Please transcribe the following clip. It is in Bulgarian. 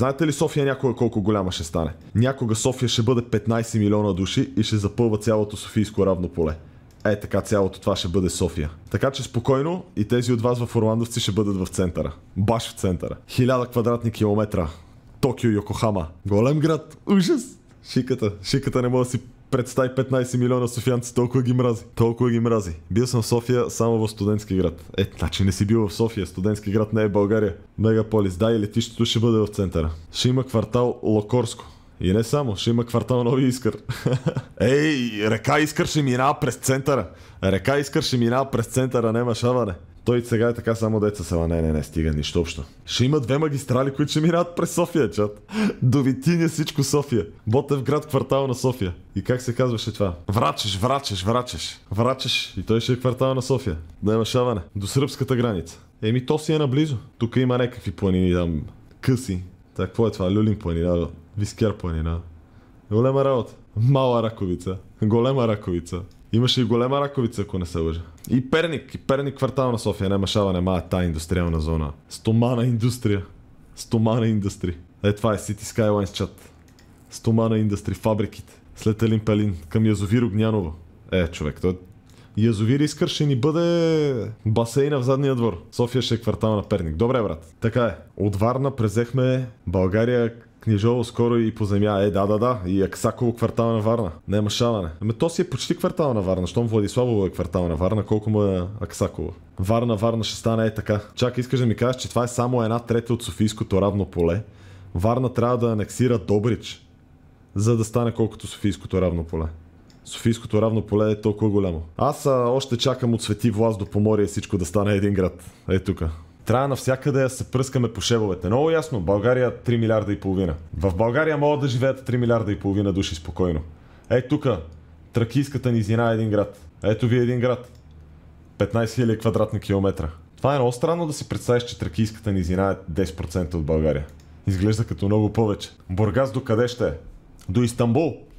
Знаете ли София някога колко голяма ще стане? Някога София ще бъде 15 милиона души и ще запълва цялото Софийско равно поле. Е, така цялото това ще бъде София. Така че спокойно и тези от вас в Орландовци ще бъдат в центъра. Баш в центъра. 1000 квадратни километра. Токио, Йокохама. Голем град. Ужас! Шиката. Шиката не мога да си Представи 15 милиона софианци, толкова ги мрази. Толкова ги мрази. Бил съм в София само в студентски град. Е, значи не си бил в София. Студентски град не е България. Мегаполис, да, и летището ще бъде в центъра. Ще има квартал Локорско. И не само, ще има квартал нови Искър. Ей, река Искър ще минава през центъра. Река Искър ще мина през центъра, нема шаване. Той сега е така само деца села. Не, не, не, стига нищо общо. Ще има две магистрали, които ще минават през София, чат. До Витиня всичко София. Ботев град, квартал на София. И как се казваше това? Врачеш, врачеш, врачеш. Врачеш и той ще е квартал на София. Да има шаване. До сръбската граница. Еми то си е наблизо. Тук има някакви планини там. Къси, Та, какво е това? Люлин планина, Вискер планина. Голема работа. Мала раковица. Голема раковица. Имаше и голема раковица, ако не се лъжа. И Перник, и Перник квартал на София, не машава, нема тая индустриална зона. Стомана индустрия. Стомана индустри. Е, това е City Skylines чат. Стомана индустри, фабриките. След Елин Пелин, към Язовир Огнянова. Е, човек, той Язовир Искър ще ни бъде басейна в задния двор. София ще е квартал на Перник. Добре, брат. Така е. От Варна презехме България Книжово скоро и по земя. Е, да, да, да. И Аксаково квартал на Варна. Няма шаване. Ами то си е почти квартал на Варна. Щом Владиславово е квартал на Варна, колко му е Аксаково? Варна, Варна ще стане е така. Чак искаш да ми кажеш, че това е само една трета от Софийското равно поле. Варна трябва да анексира Добрич, за да стане колкото Софийското равно поле. Софийското равно поле е толкова голямо. Аз а, още чакам от Свети Влас до Поморие всичко да стане един град. Е тука. Трябва навсякъде да се пръскаме по шевовете. Много ясно, България 3 милиарда и половина. В България могат да живеят 3 милиарда и половина души спокойно. Е тука, Тракийската низина е един град. Ето ви един град. 15 000 квадратни километра. Това е много странно да си представиш, че Тракийската низина е 10% от България. Изглежда като много повече. Бургас до къде ще е? До Истанбул.